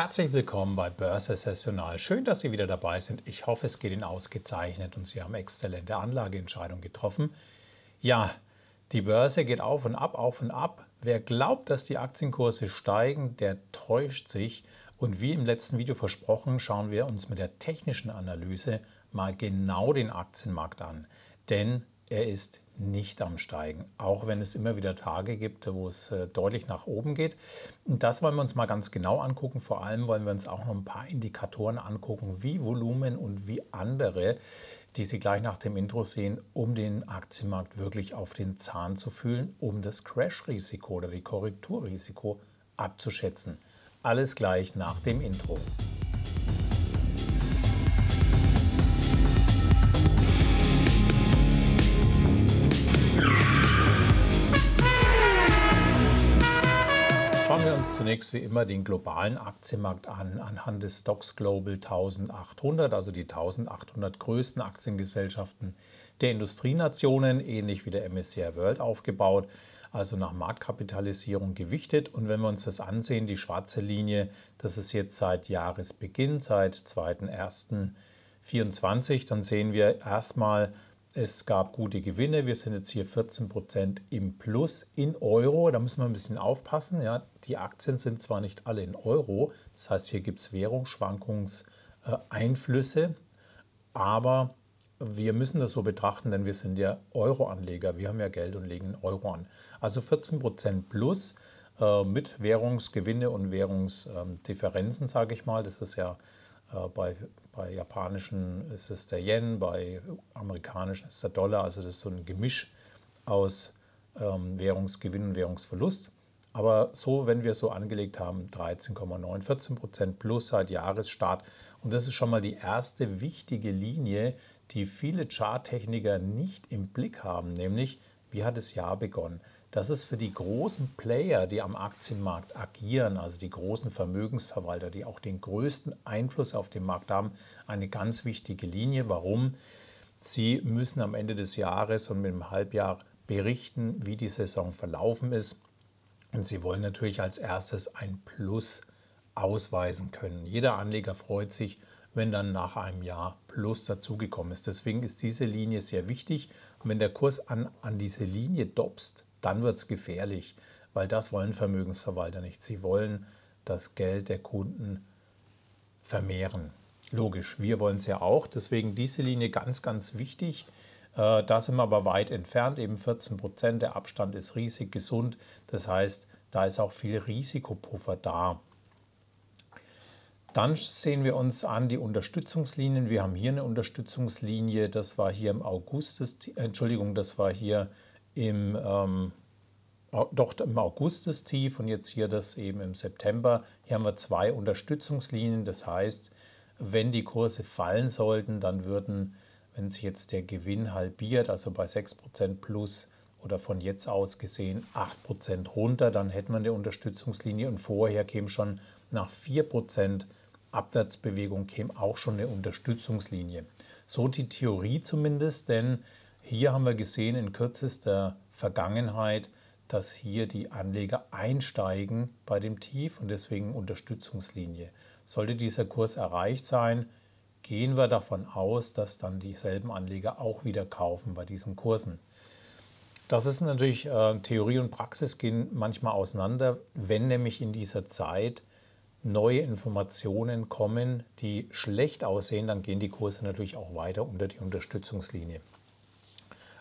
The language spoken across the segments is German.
Herzlich willkommen bei Börse Sessional. Schön, dass Sie wieder dabei sind. Ich hoffe, es geht Ihnen ausgezeichnet und Sie haben exzellente Anlageentscheidungen getroffen. Ja, die Börse geht auf und ab, auf und ab. Wer glaubt, dass die Aktienkurse steigen, der täuscht sich. Und wie im letzten Video versprochen, schauen wir uns mit der technischen Analyse mal genau den Aktienmarkt an. Denn er ist nicht am Steigen, auch wenn es immer wieder Tage gibt, wo es äh, deutlich nach oben geht. Und das wollen wir uns mal ganz genau angucken. Vor allem wollen wir uns auch noch ein paar Indikatoren angucken, wie Volumen und wie andere, die Sie gleich nach dem Intro sehen, um den Aktienmarkt wirklich auf den Zahn zu fühlen, um das Crash-Risiko oder die Korrekturrisiko abzuschätzen. Alles gleich nach dem Intro. zunächst wie immer den globalen Aktienmarkt an, anhand des Stocks Global 1800, also die 1800 größten Aktiengesellschaften der Industrienationen, ähnlich wie der MSCI World aufgebaut, also nach Marktkapitalisierung gewichtet. Und wenn wir uns das ansehen, die schwarze Linie, das ist jetzt seit Jahresbeginn, seit 2.1.24, dann sehen wir erstmal, es gab gute Gewinne. Wir sind jetzt hier 14% Prozent im Plus in Euro. Da müssen wir ein bisschen aufpassen. Ja. Die Aktien sind zwar nicht alle in Euro, das heißt, hier gibt es Währungsschwankungseinflüsse, aber wir müssen das so betrachten, denn wir sind ja Euro-Anleger. Wir haben ja Geld und legen Euro an. Also 14% Prozent plus äh, mit Währungsgewinne und Währungsdifferenzen, sage ich mal. Das ist ja äh, bei bei japanischen ist es der Yen, bei amerikanischen ist es der Dollar. Also das ist so ein Gemisch aus ähm, Währungsgewinn und Währungsverlust. Aber so, wenn wir es so angelegt haben, 13,9, 14 Prozent plus seit Jahresstart. Und das ist schon mal die erste wichtige Linie, die viele Charttechniker nicht im Blick haben, nämlich wie hat das Jahr begonnen. Das ist für die großen Player, die am Aktienmarkt agieren, also die großen Vermögensverwalter, die auch den größten Einfluss auf den Markt haben, eine ganz wichtige Linie. Warum? Sie müssen am Ende des Jahres und mit dem Halbjahr berichten, wie die Saison verlaufen ist. Und Sie wollen natürlich als erstes ein Plus ausweisen können. Jeder Anleger freut sich, wenn dann nach einem Jahr Plus dazugekommen ist. Deswegen ist diese Linie sehr wichtig. Und wenn der Kurs an, an diese Linie dobst, dann wird es gefährlich, weil das wollen Vermögensverwalter nicht. Sie wollen das Geld der Kunden vermehren. Logisch, wir wollen es ja auch. Deswegen diese Linie ganz, ganz wichtig. Äh, da sind wir aber weit entfernt, eben 14 Prozent. Der Abstand ist riesig gesund. Das heißt, da ist auch viel Risikopuffer da. Dann sehen wir uns an die Unterstützungslinien. Wir haben hier eine Unterstützungslinie, das war hier im August, äh, Entschuldigung, das war hier im, ähm, doch im August das Tief und jetzt hier das eben im September. Hier haben wir zwei Unterstützungslinien, das heißt, wenn die Kurse fallen sollten, dann würden, wenn sich jetzt der Gewinn halbiert, also bei 6% plus oder von jetzt aus gesehen 8% runter, dann hätten wir eine Unterstützungslinie und vorher käme schon nach 4% Abwärtsbewegung käme auch schon eine Unterstützungslinie. So die Theorie zumindest, denn hier haben wir gesehen in kürzester Vergangenheit, dass hier die Anleger einsteigen bei dem Tief und deswegen Unterstützungslinie. Sollte dieser Kurs erreicht sein, gehen wir davon aus, dass dann dieselben Anleger auch wieder kaufen bei diesen Kursen. Das ist natürlich, äh, Theorie und Praxis gehen manchmal auseinander, wenn nämlich in dieser Zeit neue Informationen kommen, die schlecht aussehen, dann gehen die Kurse natürlich auch weiter unter die Unterstützungslinie.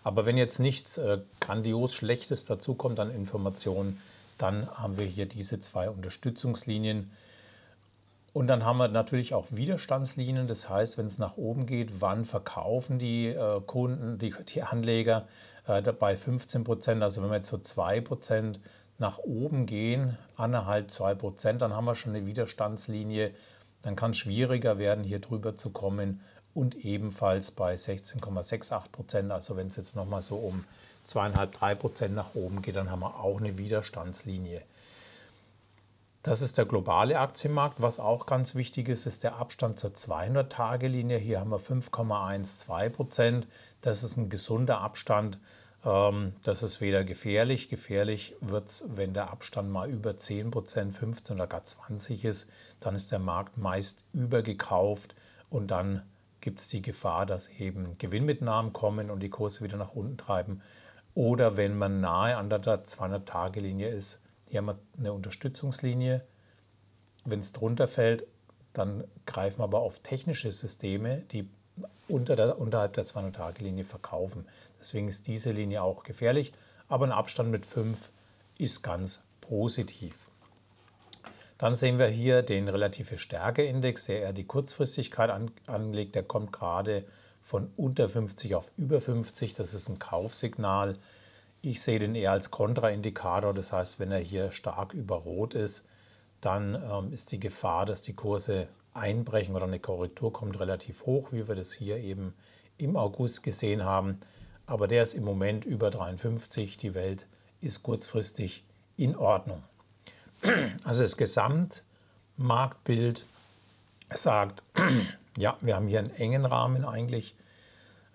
Aber wenn jetzt nichts äh, grandios Schlechtes dazukommt an Informationen, dann haben wir hier diese zwei Unterstützungslinien. Und dann haben wir natürlich auch Widerstandslinien. Das heißt, wenn es nach oben geht, wann verkaufen die äh, Kunden, die, die Anleger äh, bei 15 Prozent? Also wenn wir jetzt so 2 Prozent nach oben gehen, anderthalb, 2 Prozent, dann haben wir schon eine Widerstandslinie. Dann kann es schwieriger werden, hier drüber zu kommen und ebenfalls bei 16,68 Prozent. Also wenn es jetzt nochmal so um 2,5, 3 Prozent nach oben geht, dann haben wir auch eine Widerstandslinie. Das ist der globale Aktienmarkt. Was auch ganz wichtig ist, ist der Abstand zur 200-Tage-Linie. Hier haben wir 5,12 Prozent. Das ist ein gesunder Abstand. Ähm, das ist weder gefährlich. Gefährlich wird es, wenn der Abstand mal über 10 Prozent, 15 oder gar 20 ist. Dann ist der Markt meist übergekauft und dann gibt es die Gefahr, dass eben Gewinnmitnahmen kommen und die Kurse wieder nach unten treiben. Oder wenn man nahe an der 200-Tage-Linie ist, hier haben wir eine Unterstützungslinie. Wenn es drunter fällt, dann greifen wir aber auf technische Systeme, die unter der, unterhalb der 200-Tage-Linie verkaufen. Deswegen ist diese Linie auch gefährlich, aber ein Abstand mit 5 ist ganz positiv. Dann sehen wir hier den relative Stärkeindex, der eher die Kurzfristigkeit an, anlegt. Der kommt gerade von unter 50 auf über 50. Das ist ein Kaufsignal. Ich sehe den eher als Kontraindikator. Das heißt, wenn er hier stark über Rot ist, dann ähm, ist die Gefahr, dass die Kurse einbrechen oder eine Korrektur kommt, relativ hoch, wie wir das hier eben im August gesehen haben. Aber der ist im Moment über 53. Die Welt ist kurzfristig in Ordnung. Also das Gesamtmarktbild sagt, ja, wir haben hier einen engen Rahmen eigentlich,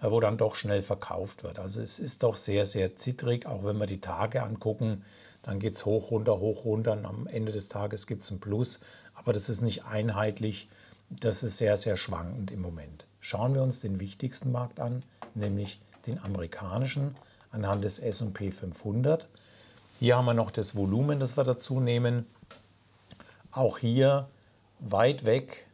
äh, wo dann doch schnell verkauft wird. Also es ist doch sehr, sehr zittrig, auch wenn wir die Tage angucken, dann geht es hoch, runter, hoch, runter und am Ende des Tages gibt es ein Plus. Aber das ist nicht einheitlich, das ist sehr, sehr schwankend im Moment. Schauen wir uns den wichtigsten Markt an, nämlich den amerikanischen anhand des S&P 500. Hier haben wir noch das Volumen, das wir dazu nehmen. Auch hier weit weg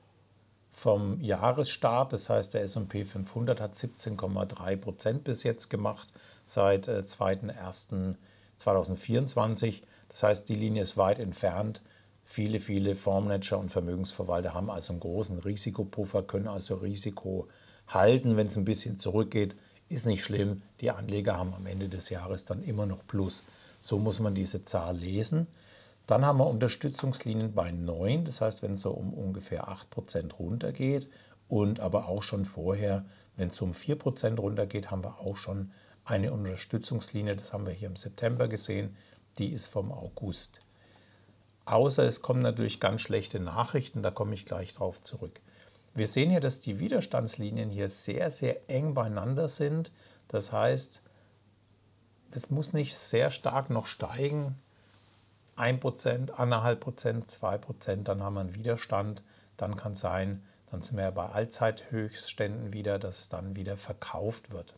vom Jahresstart. Das heißt, der S&P 500 hat 17,3 Prozent bis jetzt gemacht seit 2.1.2024. Äh, das heißt, die Linie ist weit entfernt. Viele, viele Fondsmanager und Vermögensverwalter haben also einen großen Risikopuffer, können also Risiko halten. Wenn es ein bisschen zurückgeht, ist nicht schlimm. Die Anleger haben am Ende des Jahres dann immer noch Plus. So muss man diese Zahl lesen. Dann haben wir Unterstützungslinien bei 9, das heißt, wenn es so um ungefähr 8% runtergeht und aber auch schon vorher, wenn es um 4% runtergeht, haben wir auch schon eine Unterstützungslinie, das haben wir hier im September gesehen, die ist vom August. Außer es kommen natürlich ganz schlechte Nachrichten, da komme ich gleich drauf zurück. Wir sehen hier, dass die Widerstandslinien hier sehr, sehr eng beieinander sind. Das heißt, das muss nicht sehr stark noch steigen. 1%, 1,5%, 2%, dann haben wir einen Widerstand. Dann kann es sein, dann sind wir bei Allzeithöchstständen wieder, dass es dann wieder verkauft wird.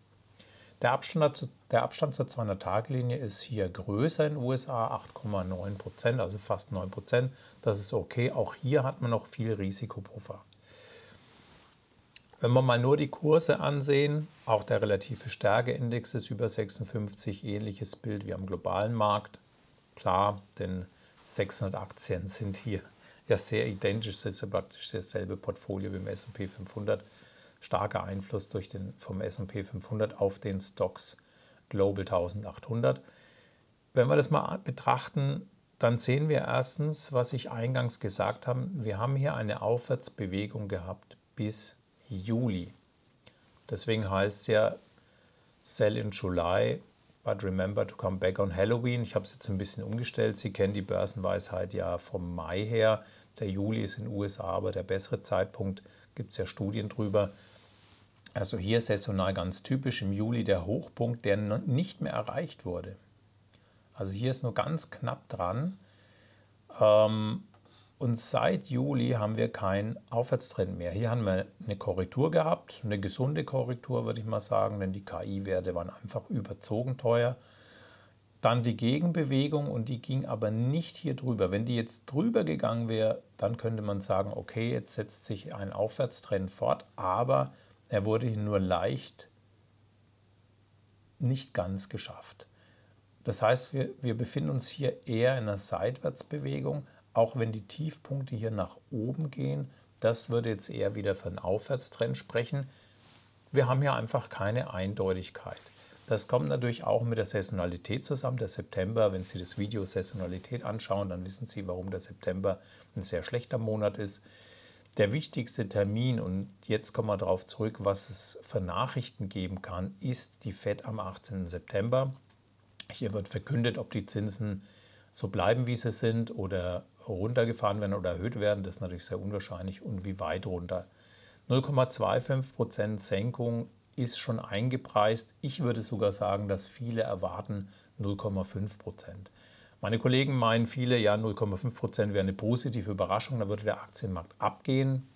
Der Abstand, dazu, der Abstand zur 200-Tage-Linie ist hier größer in den USA, 8,9%, also fast 9%. Das ist okay. Auch hier hat man noch viel Risikopuffer. Wenn wir mal nur die Kurse ansehen, auch der relative Stärkeindex ist über 56, ähnliches Bild wie am globalen Markt. Klar, denn 600 Aktien sind hier ja sehr identisch, es ist ja praktisch dasselbe Portfolio wie im S&P 500. Starker Einfluss durch den, vom S&P 500 auf den Stocks Global 1800. Wenn wir das mal betrachten, dann sehen wir erstens, was ich eingangs gesagt habe, wir haben hier eine Aufwärtsbewegung gehabt bis Juli. Deswegen heißt es ja Sell in July, but remember to come back on Halloween. Ich habe es jetzt ein bisschen umgestellt. Sie kennen die Börsenweisheit ja vom Mai her. Der Juli ist in den USA aber der bessere Zeitpunkt. Gibt es ja Studien drüber. Also hier saisonal ganz typisch im Juli der Hochpunkt, der nicht mehr erreicht wurde. Also hier ist nur ganz knapp dran. Ähm, und seit Juli haben wir keinen Aufwärtstrend mehr. Hier haben wir eine Korrektur gehabt, eine gesunde Korrektur, würde ich mal sagen, denn die KI-Werte waren einfach überzogen teuer. Dann die Gegenbewegung und die ging aber nicht hier drüber. Wenn die jetzt drüber gegangen wäre, dann könnte man sagen, okay, jetzt setzt sich ein Aufwärtstrend fort, aber er wurde hier nur leicht nicht ganz geschafft. Das heißt, wir, wir befinden uns hier eher in einer Seitwärtsbewegung auch wenn die Tiefpunkte hier nach oben gehen, das würde jetzt eher wieder für einen Aufwärtstrend sprechen. Wir haben hier einfach keine Eindeutigkeit. Das kommt natürlich auch mit der Saisonalität zusammen. Der September, wenn Sie das Video Saisonalität anschauen, dann wissen Sie, warum der September ein sehr schlechter Monat ist. Der wichtigste Termin, und jetzt kommen wir darauf zurück, was es für Nachrichten geben kann, ist die FED am 18. September. Hier wird verkündet, ob die Zinsen so bleiben, wie sie sind oder runtergefahren werden oder erhöht werden, das ist natürlich sehr unwahrscheinlich und wie weit runter. 0,25 Senkung ist schon eingepreist. Ich würde sogar sagen, dass viele erwarten 0,5 Meine Kollegen meinen viele, ja, 0,5 wäre eine positive Überraschung, da würde der Aktienmarkt abgehen.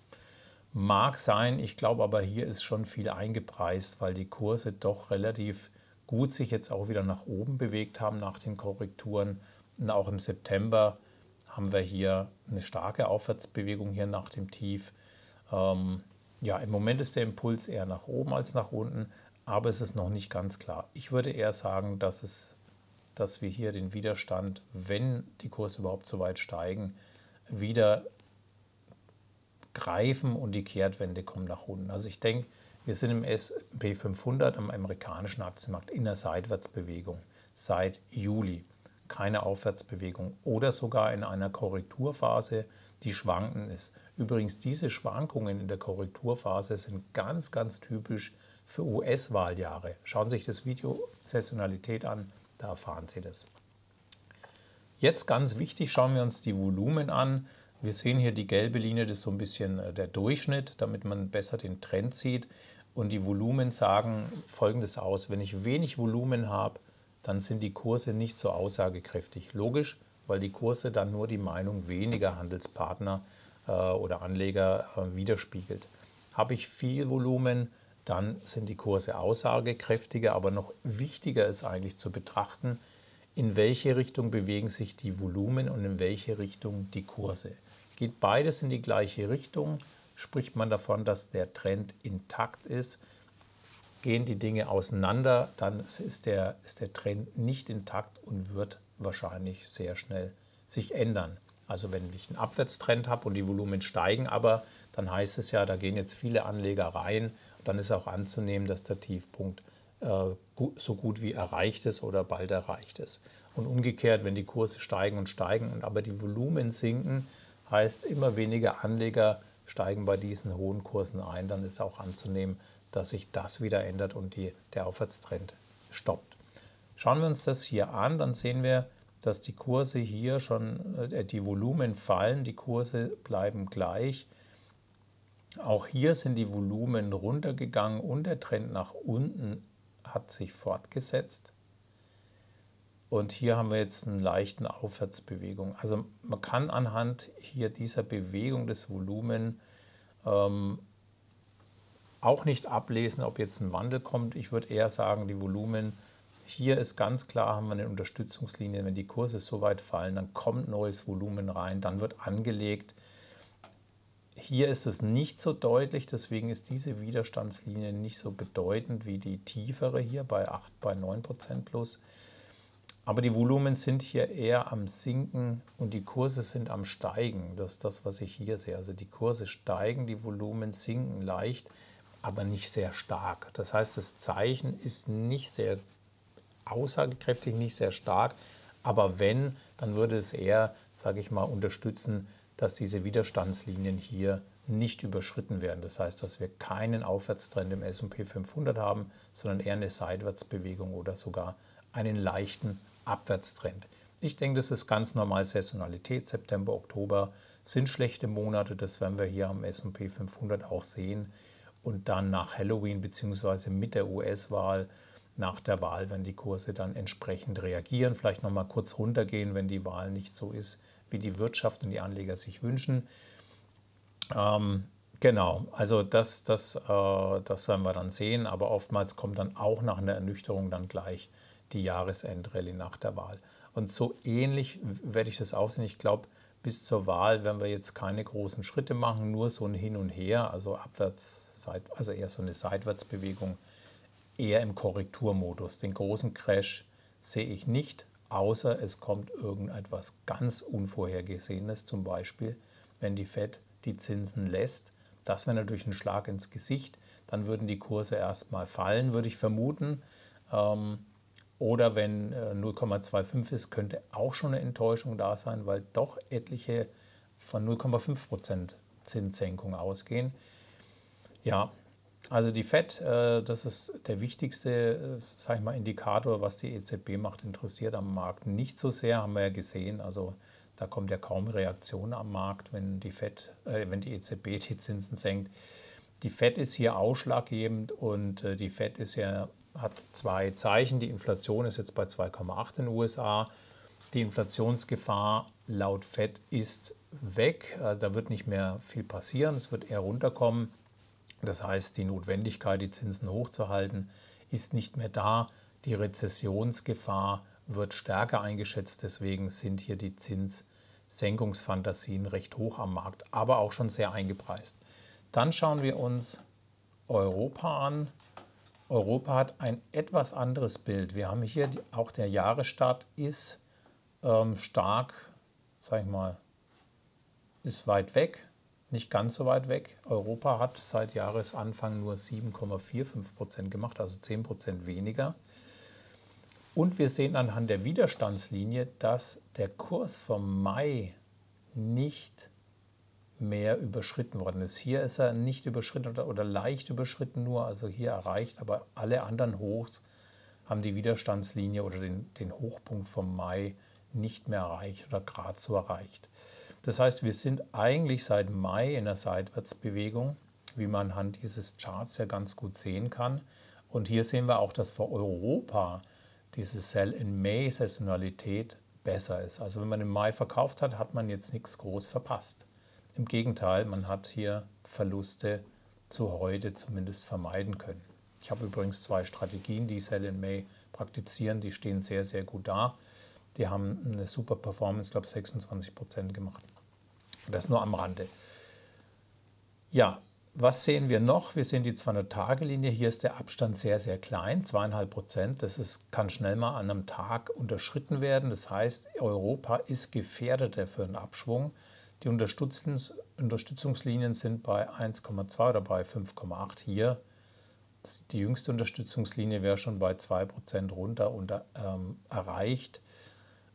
Mag sein, ich glaube aber, hier ist schon viel eingepreist, weil die Kurse doch relativ gut sich jetzt auch wieder nach oben bewegt haben nach den Korrekturen. Und auch im September haben wir hier eine starke Aufwärtsbewegung hier nach dem Tief. Ähm, ja, im Moment ist der Impuls eher nach oben als nach unten, aber es ist noch nicht ganz klar. Ich würde eher sagen, dass, es, dass wir hier den Widerstand, wenn die Kurse überhaupt so weit steigen, wieder greifen und die Kehrtwende kommt nach unten. Also ich denke, wir sind im SP 500 am amerikanischen Aktienmarkt in der Seitwärtsbewegung seit Juli keine Aufwärtsbewegung oder sogar in einer Korrekturphase, die schwanken ist. Übrigens, diese Schwankungen in der Korrekturphase sind ganz, ganz typisch für US-Wahljahre. Schauen Sie sich das Video Saisonalität an, da erfahren Sie das. Jetzt ganz wichtig, schauen wir uns die Volumen an. Wir sehen hier die gelbe Linie, das ist so ein bisschen äh, der Durchschnitt, damit man besser den Trend sieht. Und die Volumen sagen folgendes aus, wenn ich wenig Volumen habe, dann sind die Kurse nicht so aussagekräftig. Logisch, weil die Kurse dann nur die Meinung weniger Handelspartner äh, oder Anleger äh, widerspiegelt. Habe ich viel Volumen, dann sind die Kurse aussagekräftiger, aber noch wichtiger ist eigentlich zu betrachten, in welche Richtung bewegen sich die Volumen und in welche Richtung die Kurse. Geht beides in die gleiche Richtung, spricht man davon, dass der Trend intakt ist gehen die Dinge auseinander, dann ist der, ist der Trend nicht intakt und wird wahrscheinlich sehr schnell sich ändern. Also wenn ich einen Abwärtstrend habe und die Volumen steigen, aber dann heißt es ja, da gehen jetzt viele Anleger rein. Dann ist auch anzunehmen, dass der Tiefpunkt äh, so gut wie erreicht ist oder bald erreicht ist. Und umgekehrt, wenn die Kurse steigen und steigen und aber die Volumen sinken, heißt immer weniger Anleger steigen bei diesen hohen Kursen ein, dann ist auch anzunehmen, dass sich das wieder ändert und die, der Aufwärtstrend stoppt. Schauen wir uns das hier an, dann sehen wir, dass die Kurse hier schon, äh, die Volumen fallen, die Kurse bleiben gleich. Auch hier sind die Volumen runtergegangen und der Trend nach unten hat sich fortgesetzt. Und hier haben wir jetzt eine leichte Aufwärtsbewegung. Also man kann anhand hier dieser Bewegung des Volumen ähm, auch nicht ablesen, ob jetzt ein Wandel kommt. Ich würde eher sagen, die Volumen hier ist ganz klar, haben wir eine Unterstützungslinie. Wenn die Kurse so weit fallen, dann kommt neues Volumen rein, dann wird angelegt. Hier ist es nicht so deutlich, deswegen ist diese Widerstandslinie nicht so bedeutend wie die tiefere hier bei 8, bei 9 Prozent plus. Aber die Volumen sind hier eher am Sinken und die Kurse sind am Steigen. Das ist das, was ich hier sehe. Also die Kurse steigen, die Volumen sinken leicht aber nicht sehr stark. Das heißt, das Zeichen ist nicht sehr aussagekräftig, nicht sehr stark. Aber wenn, dann würde es eher, sage ich mal, unterstützen, dass diese Widerstandslinien hier nicht überschritten werden. Das heißt, dass wir keinen Aufwärtstrend im S&P 500 haben, sondern eher eine Seitwärtsbewegung oder sogar einen leichten Abwärtstrend. Ich denke, das ist ganz normal Saisonalität. September, Oktober sind schlechte Monate. Das werden wir hier am S&P 500 auch sehen und dann nach Halloween bzw. mit der US-Wahl nach der Wahl, wenn die Kurse dann entsprechend reagieren. Vielleicht nochmal kurz runtergehen, wenn die Wahl nicht so ist, wie die Wirtschaft und die Anleger sich wünschen. Ähm, genau, also das, das, äh, das werden wir dann sehen, aber oftmals kommt dann auch nach einer Ernüchterung dann gleich die Jahresendrallye nach der Wahl. Und so ähnlich werde ich das auch sehen. Ich glaube, bis zur Wahl werden wir jetzt keine großen Schritte machen, nur so ein Hin und Her, also abwärts, also eher so eine Seitwärtsbewegung, eher im Korrekturmodus. Den großen Crash sehe ich nicht, außer es kommt irgendetwas ganz Unvorhergesehenes, zum Beispiel, wenn die Fed die Zinsen lässt. Das wäre natürlich ein Schlag ins Gesicht. Dann würden die Kurse erstmal fallen, würde ich vermuten. Ähm, oder wenn 0,25 äh, ist, könnte auch schon eine Enttäuschung da sein, weil doch etliche von 0,5 Zinssenkung ausgehen. Ja, also die FED, äh, das ist der wichtigste, äh, sag ich mal, Indikator, was die EZB macht, interessiert am Markt nicht so sehr, haben wir ja gesehen. Also da kommt ja kaum Reaktion am Markt, wenn die FED, äh, wenn die EZB die Zinsen senkt. Die FED ist hier ausschlaggebend und die FED ist ja hat zwei Zeichen. Die Inflation ist jetzt bei 2,8 in den USA. Die Inflationsgefahr laut Fed ist weg. Also da wird nicht mehr viel passieren. Es wird eher runterkommen. Das heißt, die Notwendigkeit, die Zinsen hochzuhalten, ist nicht mehr da. Die Rezessionsgefahr wird stärker eingeschätzt. Deswegen sind hier die Zinssenkungsfantasien recht hoch am Markt, aber auch schon sehr eingepreist. Dann schauen wir uns Europa an. Europa hat ein etwas anderes Bild. Wir haben hier die, auch der Jahresstart ist ähm, stark, sag ich mal, ist weit weg, nicht ganz so weit weg. Europa hat seit Jahresanfang nur 7,45 Prozent gemacht, also 10 Prozent weniger. Und wir sehen anhand der Widerstandslinie, dass der Kurs vom Mai nicht mehr überschritten worden ist. Hier ist er nicht überschritten oder, oder leicht überschritten nur, also hier erreicht, aber alle anderen Hochs haben die Widerstandslinie oder den, den Hochpunkt vom Mai nicht mehr erreicht oder geradezu erreicht. Das heißt, wir sind eigentlich seit Mai in der Seitwärtsbewegung, wie man anhand dieses Charts ja ganz gut sehen kann. Und hier sehen wir auch, dass für Europa diese Sell-in-May-Saisonalität besser ist. Also wenn man im Mai verkauft hat, hat man jetzt nichts groß verpasst. Im Gegenteil, man hat hier Verluste zu heute zumindest vermeiden können. Ich habe übrigens zwei Strategien, die Sell in May praktizieren. Die stehen sehr, sehr gut da. Die haben eine super Performance, glaube 26 Prozent gemacht. Das nur am Rande. Ja, was sehen wir noch? Wir sehen die 200-Tage-Linie. Hier ist der Abstand sehr, sehr klein, zweieinhalb Prozent. Das ist, kann schnell mal an einem Tag unterschritten werden. Das heißt, Europa ist gefährdeter für einen Abschwung. Die Unterstützungs Unterstützungslinien sind bei 1,2 oder bei 5,8 hier. Die jüngste Unterstützungslinie wäre schon bei 2% runter und, ähm, erreicht.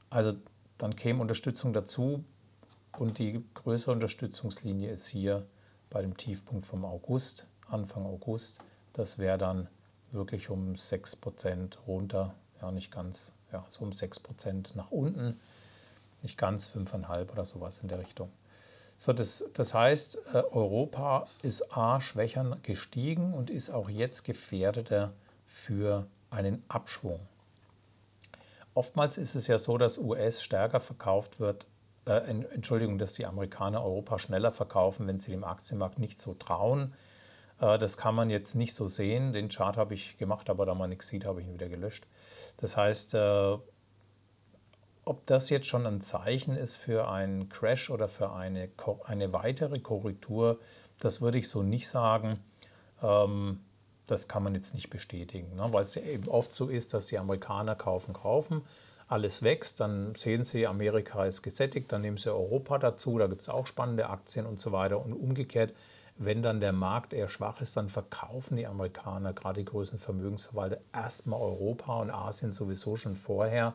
Also dann käme Unterstützung dazu und die größere Unterstützungslinie ist hier bei dem Tiefpunkt vom August, Anfang August. Das wäre dann wirklich um 6% runter, ja nicht ganz, ja so um 6% nach unten, nicht ganz 5,5 oder sowas in der Richtung. So, das, das heißt, äh, Europa ist A schwächer gestiegen und ist auch jetzt gefährdeter für einen Abschwung. Oftmals ist es ja so, dass US stärker verkauft wird, äh, Entschuldigung, dass die Amerikaner Europa schneller verkaufen, wenn sie dem Aktienmarkt nicht so trauen. Äh, das kann man jetzt nicht so sehen. Den Chart habe ich gemacht, aber da man nichts sieht, habe ich ihn wieder gelöscht. Das heißt, äh, ob das jetzt schon ein Zeichen ist für einen Crash oder für eine, eine weitere Korrektur, das würde ich so nicht sagen. Ähm, das kann man jetzt nicht bestätigen, ne? weil es ja eben oft so ist, dass die Amerikaner kaufen, kaufen, alles wächst, dann sehen sie, Amerika ist gesättigt, dann nehmen sie Europa dazu, da gibt es auch spannende Aktien und so weiter und umgekehrt. Wenn dann der Markt eher schwach ist, dann verkaufen die Amerikaner, gerade die größten Vermögensverwalter, erstmal Europa und Asien sowieso schon vorher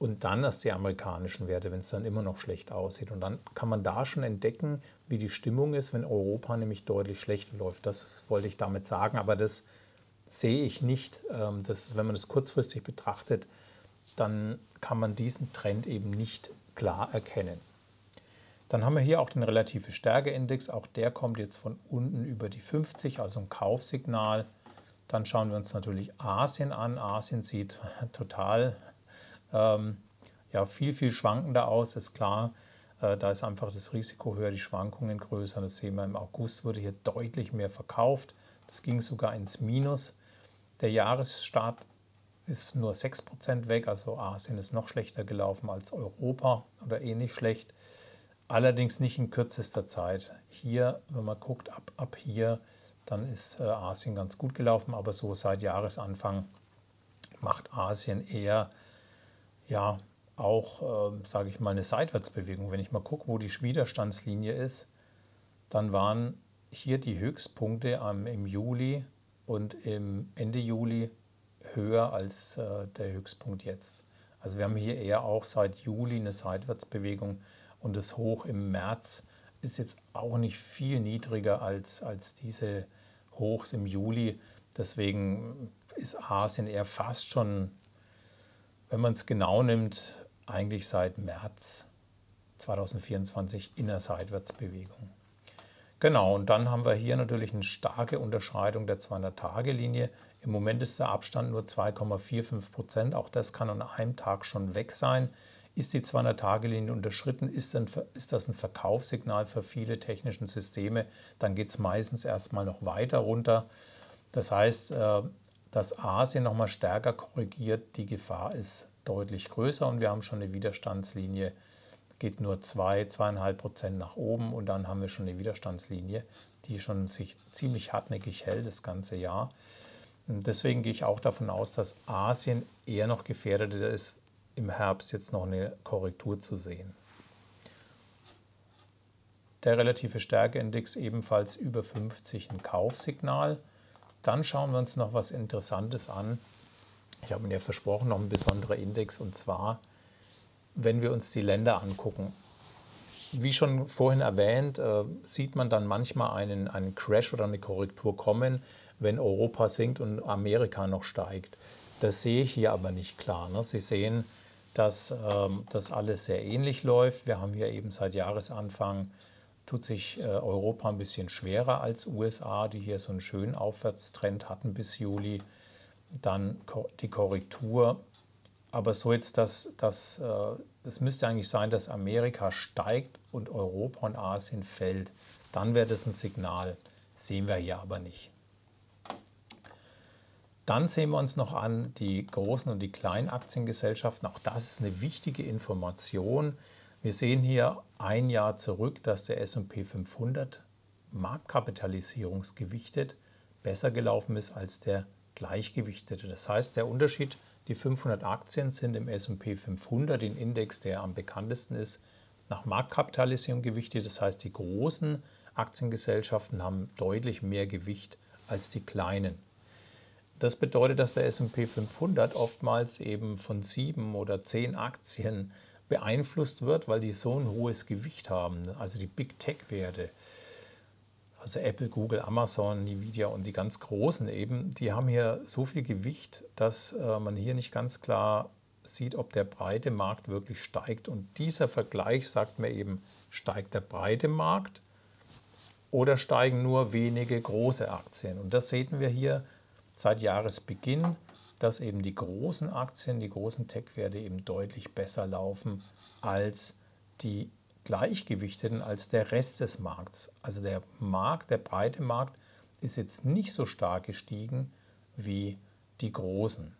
und dann erst die amerikanischen Werte, wenn es dann immer noch schlecht aussieht. Und dann kann man da schon entdecken, wie die Stimmung ist, wenn Europa nämlich deutlich schlechter läuft. Das wollte ich damit sagen, aber das sehe ich nicht. Ähm, das, wenn man das kurzfristig betrachtet, dann kann man diesen Trend eben nicht klar erkennen. Dann haben wir hier auch den relative Stärkeindex. Auch der kommt jetzt von unten über die 50, also ein Kaufsignal. Dann schauen wir uns natürlich Asien an. Asien sieht total ähm, ja, viel, viel schwankender aus, ist klar. Äh, da ist einfach das Risiko höher, die Schwankungen größer. Das sehen wir im August, wurde hier deutlich mehr verkauft. Das ging sogar ins Minus. Der Jahresstart ist nur 6% weg, also Asien ist noch schlechter gelaufen als Europa oder ähnlich eh schlecht. Allerdings nicht in kürzester Zeit. Hier, wenn man guckt, ab, ab hier, dann ist äh, Asien ganz gut gelaufen, aber so seit Jahresanfang macht Asien eher ja auch, äh, sage ich mal, eine Seitwärtsbewegung. Wenn ich mal gucke, wo die Widerstandslinie ist, dann waren hier die Höchstpunkte im Juli und im Ende Juli höher als äh, der Höchstpunkt jetzt. Also wir haben hier eher auch seit Juli eine Seitwärtsbewegung und das Hoch im März ist jetzt auch nicht viel niedriger als, als diese Hochs im Juli. Deswegen ist Asien eher fast schon wenn man es genau nimmt, eigentlich seit März 2024 in der Seitwärtsbewegung. Genau, und dann haben wir hier natürlich eine starke Unterscheidung der 200-Tage-Linie. Im Moment ist der Abstand nur 2,45 Prozent. Auch das kann an einem Tag schon weg sein. Ist die 200-Tage-Linie unterschritten, ist, ein, ist, das ein Verkaufssignal für viele technische Systeme, dann geht es meistens erstmal noch weiter runter. Das heißt, äh, dass Asien nochmal stärker korrigiert. Die Gefahr ist deutlich größer und wir haben schon eine Widerstandslinie, geht nur 2, zwei, 2,5 Prozent nach oben und dann haben wir schon eine Widerstandslinie, die schon sich ziemlich hartnäckig hält das ganze Jahr. Und deswegen gehe ich auch davon aus, dass Asien eher noch gefährdeter ist, im Herbst jetzt noch eine Korrektur zu sehen. Der relative Stärkeindex ebenfalls über 50 ein Kaufsignal. Dann schauen wir uns noch was Interessantes an. Ich habe mir versprochen, noch ein besonderer Index und zwar, wenn wir uns die Länder angucken. Wie schon vorhin erwähnt, äh, sieht man dann manchmal einen, einen Crash oder eine Korrektur kommen, wenn Europa sinkt und Amerika noch steigt. Das sehe ich hier aber nicht klar. Ne? Sie sehen, dass ähm, das alles sehr ähnlich läuft. Wir haben hier eben seit Jahresanfang tut sich äh, Europa ein bisschen schwerer als USA, die hier so einen schönen Aufwärtstrend hatten bis Juli. Dann die Korrektur. Aber so jetzt, dass das, äh, es müsste eigentlich sein, dass Amerika steigt und Europa und Asien fällt. Dann wäre das ein Signal. Sehen wir hier aber nicht. Dann sehen wir uns noch an die großen und die kleinen Aktiengesellschaften. Auch das ist eine wichtige Information. Wir sehen hier ein Jahr zurück, dass der SP 500 marktkapitalisierungsgewichtet besser gelaufen ist als der gleichgewichtete. Das heißt, der Unterschied, die 500 Aktien sind im SP 500, den Index, der am bekanntesten ist, nach Marktkapitalisierung gewichtet. Das heißt, die großen Aktiengesellschaften haben deutlich mehr Gewicht als die kleinen. Das bedeutet, dass der SP 500 oftmals eben von sieben oder zehn Aktien äh, beeinflusst wird, weil die so ein hohes Gewicht haben. Ne? Also die Big Tech-Werte, also Apple, Google, Amazon, Nvidia und die ganz Großen eben, die haben hier so viel Gewicht, dass äh, man hier nicht ganz klar sieht, ob der breite Markt wirklich steigt. Und dieser Vergleich sagt mir eben, steigt der breite Markt oder steigen nur wenige große Aktien. Und das sehen wir hier seit Jahresbeginn dass eben die großen Aktien, die großen Tech-Werte eben deutlich besser laufen als die gleichgewichteten, als der Rest des Markts. Also der Markt, der breite Markt ist jetzt nicht so stark gestiegen wie die großen.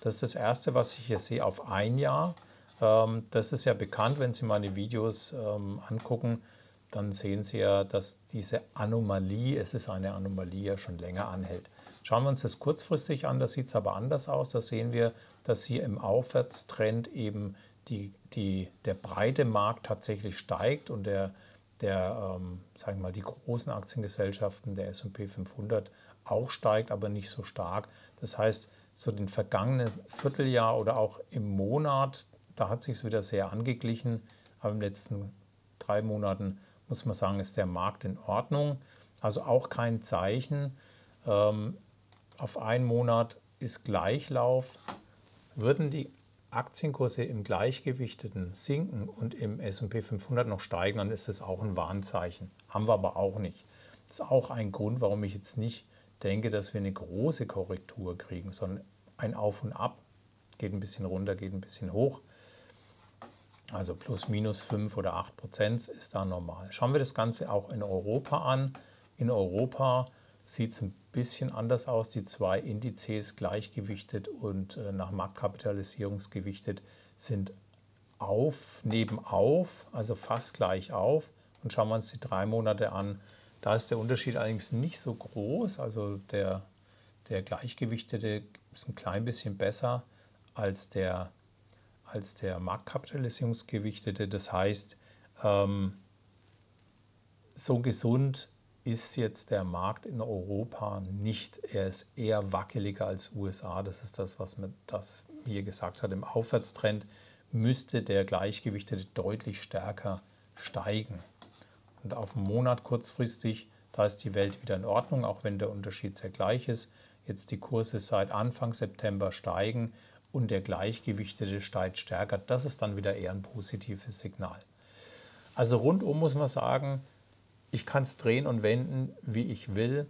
Das ist das Erste, was ich hier sehe auf ein Jahr. Ähm, das ist ja bekannt, wenn Sie meine Videos ähm, angucken dann sehen Sie ja, dass diese Anomalie, es ist eine Anomalie, ja schon länger anhält. Schauen wir uns das kurzfristig an, da sieht es aber anders aus. Da sehen wir, dass hier im Aufwärtstrend eben die, die, der breite Markt tatsächlich steigt und der, der ähm, sagen wir mal, die großen Aktiengesellschaften, der SP 500, auch steigt, aber nicht so stark. Das heißt, so den vergangenen Vierteljahr oder auch im Monat, da hat sich es wieder sehr angeglichen, aber in den letzten drei Monaten muss man sagen, ist der Markt in Ordnung. Also auch kein Zeichen. Ähm, auf einen Monat ist Gleichlauf. Würden die Aktienkurse im Gleichgewichteten sinken und im SP 500 noch steigen, dann ist das auch ein Warnzeichen. Haben wir aber auch nicht. Das ist auch ein Grund, warum ich jetzt nicht denke, dass wir eine große Korrektur kriegen, sondern ein Auf und Ab. Geht ein bisschen runter, geht ein bisschen hoch. Also plus minus 5 oder 8 Prozent ist da normal. Schauen wir das Ganze auch in Europa an. In Europa sieht es ein bisschen anders aus. Die zwei Indizes gleichgewichtet und äh, nach Marktkapitalisierungsgewichtet sind auf, nebenauf, also fast gleich auf. Und schauen wir uns die drei Monate an. Da ist der Unterschied allerdings nicht so groß. Also der, der gleichgewichtete ist ein klein bisschen besser als der als der marktkapitalisierungsgewichtete. Das heißt, ähm, so gesund ist jetzt der Markt in Europa nicht. Er ist eher wackeliger als USA. Das ist das, was man das hier gesagt hat. Im Aufwärtstrend müsste der Gleichgewichtete deutlich stärker steigen. Und auf einen Monat kurzfristig, da ist die Welt wieder in Ordnung, auch wenn der Unterschied sehr gleich ist. Jetzt die Kurse seit Anfang September steigen und der gleichgewichtete steigt stärker. Das ist dann wieder eher ein positives Signal. Also rundum muss man sagen, ich kann es drehen und wenden, wie ich will.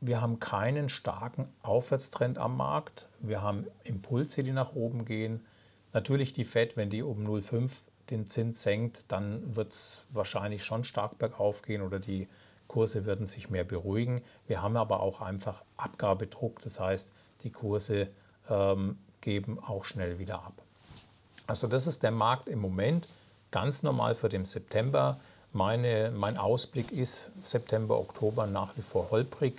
Wir haben keinen starken Aufwärtstrend am Markt. Wir haben Impulse, die nach oben gehen. Natürlich die Fed, wenn die um 0,5 den Zins senkt, dann wird es wahrscheinlich schon stark bergauf gehen oder die Kurse würden sich mehr beruhigen. Wir haben aber auch einfach Abgabedruck, das heißt, die Kurse ähm, geben auch schnell wieder ab. Also das ist der Markt im Moment ganz normal für den September. Meine, mein Ausblick ist September, Oktober nach wie vor holprig.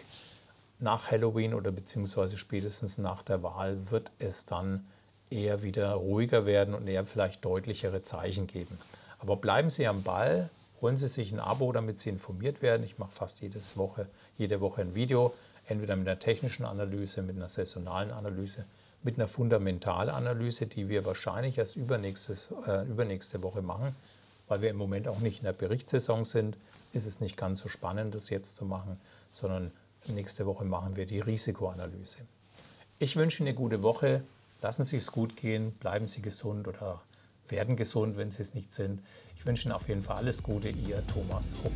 Nach Halloween oder beziehungsweise spätestens nach der Wahl wird es dann eher wieder ruhiger werden und eher vielleicht deutlichere Zeichen geben. Aber bleiben Sie am Ball, holen Sie sich ein Abo, damit Sie informiert werden. Ich mache fast jedes Woche, jede Woche ein Video, entweder mit einer technischen Analyse, mit einer saisonalen Analyse mit einer Fundamentalanalyse, die wir wahrscheinlich erst übernächstes, äh, übernächste Woche machen, weil wir im Moment auch nicht in der Berichtssaison sind, ist es nicht ganz so spannend, das jetzt zu machen, sondern nächste Woche machen wir die Risikoanalyse. Ich wünsche Ihnen eine gute Woche. Lassen Sie es gut gehen, bleiben Sie gesund oder werden gesund, wenn Sie es nicht sind. Ich wünsche Ihnen auf jeden Fall alles Gute, Ihr Thomas Hupp.